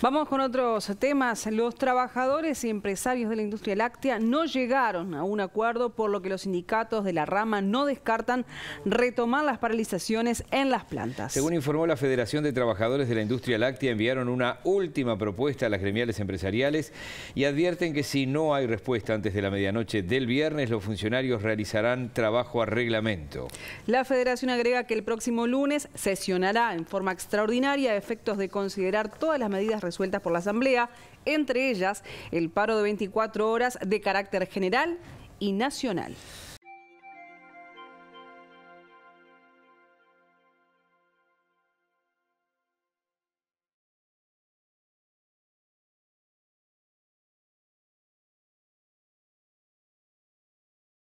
Vamos con otros temas. Los trabajadores y empresarios de la industria láctea no llegaron a un acuerdo, por lo que los sindicatos de la rama no descartan retomar las paralizaciones en las plantas. Según informó la Federación de Trabajadores de la Industria Láctea, enviaron una última propuesta a las gremiales empresariales y advierten que si no hay respuesta antes de la medianoche del viernes, los funcionarios realizarán trabajo a reglamento. La Federación agrega que el próximo lunes sesionará en forma extraordinaria a efectos de considerar todas las medidas resueltas por la Asamblea, entre ellas el paro de 24 horas de carácter general y nacional.